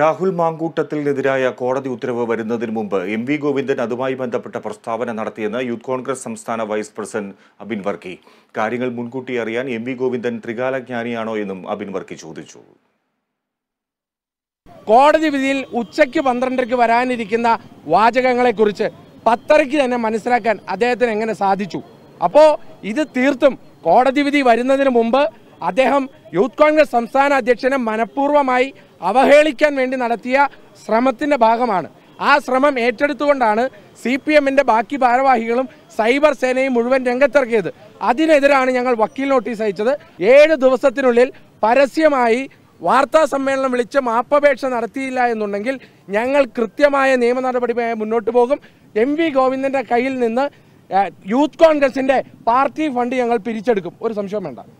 രാഹുൽ മാങ്കൂട്ടത്തിനെതിരായ കോടതി ഉത്തരവ് വരുന്നതിന് മുമ്പ് എം വി ഗോവിന്ദൻ അതുമായി ബന്ധപ്പെട്ട പ്രസ്താവന നടത്തിയെന്ന് യൂത്ത് കോൺഗ്രസ് സംസ്ഥാന വൈസ് പ്രസിഡന്റ് അബിൻ വർക്കി കാര്യങ്ങൾ മുൻകൂട്ടി അറിയാൻ എം വി ഗോവിന്ദൻ ത്രികാലജ്ഞാനിയാണോ എന്നും അബിൻ വർക്കി ചോദിച്ചു കോടതി വിധിയിൽ ഉച്ചയ്ക്ക് പന്ത്രണ്ടരയ്ക്ക് വരാനിരിക്കുന്ന വാചകങ്ങളെക്കുറിച്ച് പത്തരയ്ക്ക് തന്നെ മനസ്സിലാക്കാൻ അദ്ദേഹത്തിന് എങ്ങനെ സാധിച്ചു അപ്പോൾ ഇത് തീർത്തും കോടതി വിധി വരുന്നതിന് മുമ്പ് അദ്ദേഹം യൂത്ത് കോൺഗ്രസ് സംസ്ഥാന അധ്യക്ഷനെ മനഃപൂർവ്വമായി അവഹേളിക്കാൻ വേണ്ടി നടത്തിയ ശ്രമത്തിൻ്റെ ഭാഗമാണ് ആ ശ്രമം ഏറ്റെടുത്തുകൊണ്ടാണ് സി പി എമ്മിൻ്റെ ബാക്കി ഭാരവാഹികളും സൈബർ സേനയും മുഴുവൻ രംഗത്തിറക്കിയത് അതിനെതിരാണ് ഞങ്ങൾ വക്കീൽ നോട്ടീസ് അയച്ചത് ഏഴ് ദിവസത്തിനുള്ളിൽ പരസ്യമായി വാർത്താ സമ്മേളനം വിളിച്ച് മാപ്പപേക്ഷ നടത്തിയില്ല എന്നുണ്ടെങ്കിൽ ഞങ്ങൾ കൃത്യമായ നിയമ നടപടിയുമായി മുന്നോട്ട് പോകും എം വി ഗോവിന്ദൻ്റെ കയ്യിൽ നിന്ന് യൂത്ത് കോൺഗ്രസിൻ്റെ പാർട്ടി ഫണ്ട് ഞങ്ങൾ പിരിച്ചെടുക്കും ഒരു സംശയം വേണ്ട